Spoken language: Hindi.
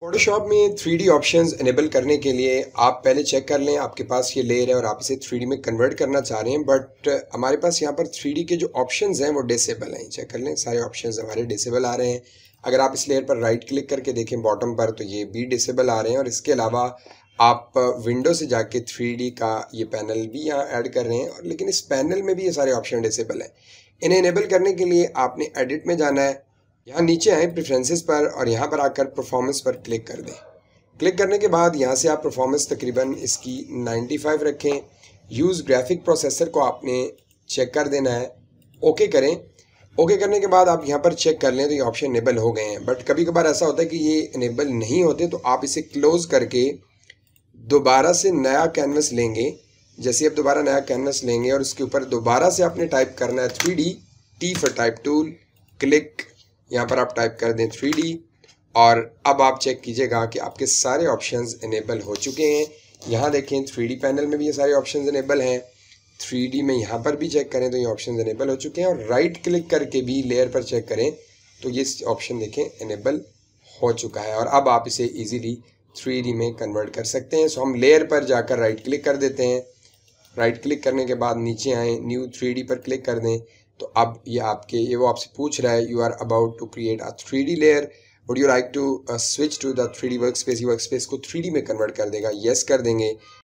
फोटोशॉप में थ्री डी ऑप्शन इनेबल करने के लिए आप पहले चेक कर लें आपके पास ये लेयर है और आप इसे थ्री में कन्वर्ट करना चाह रहे हैं बट uh, हमारे पास यहाँ पर थ्री के जो ऑप्शन हैं वो डिसेबल हैं चेक कर लें सारे ऑप्शन हमारे डिसेबल आ रहे हैं अगर आप इस लेयर पर राइट क्लिक करके देखें बॉटम पर तो ये भी डिसेबल आ रहे हैं और इसके अलावा आप विंडो uh, से जाके थ्री का ये पैनल भी यहाँ ऐड कर रहे हैं और लेकिन इस पैनल में भी ये सारे ऑप्शन डिसेबल हैं इन्हें इनेबल करने के लिए आपने एडिट में जाना है यहाँ नीचे आएँ प्रेफरेंसेस पर और यहाँ पर आकर परफॉर्मेंस पर क्लिक कर दें क्लिक करने के बाद यहाँ से आप परफॉर्मेंस तकरीबन इसकी 95 रखें यूज़ ग्राफिक प्रोसेसर को आपने चेक कर देना है ओके करें ओके करने के बाद आप यहाँ पर चेक कर लें तो ये ऑप्शन इनेबल हो गए हैं बट कभी कभार ऐसा होता है कि ये इनेबल नहीं होते तो आप इसे क्लोज़ करके दोबारा से नया कैनवस लेंगे जैसे आप दोबारा नया कैनवस लेंगे और उसके ऊपर दोबारा से आपने टाइप करना है three D T for type tool click यहाँ पर आप टाइप कर दें थ्री और अब आप चेक कीजिएगा कि आपके सारे ऑप्शन इनेबल हो चुके हैं यहाँ देखें थ्री पैनल में भी ये सारे ऑप्शन इनेबल हैं थ्री में यहाँ पर भी चेक करें तो ये ऑप्शन इनेबल हो चुके हैं और राइट क्लिक करके भी लेयर पर चेक करें तो ये ऑप्शन देखें इनेबल हो चुका है और अब आप इसे इजीली थ्री में कन्वर्ट कर सकते हैं सो हम लेयर पर जाकर राइट क्लिक कर देते हैं राइट क्लिक करने के बाद नीचे आएँ न्यू थ्री पर क्लिक कर दें तो अब ये आपके ये वो आपसे पूछ रहा है you are about to create a three D layer would you like to switch to the three D work space work space को थ्री डी में कन्वर्ट कर देगा येस yes कर देंगे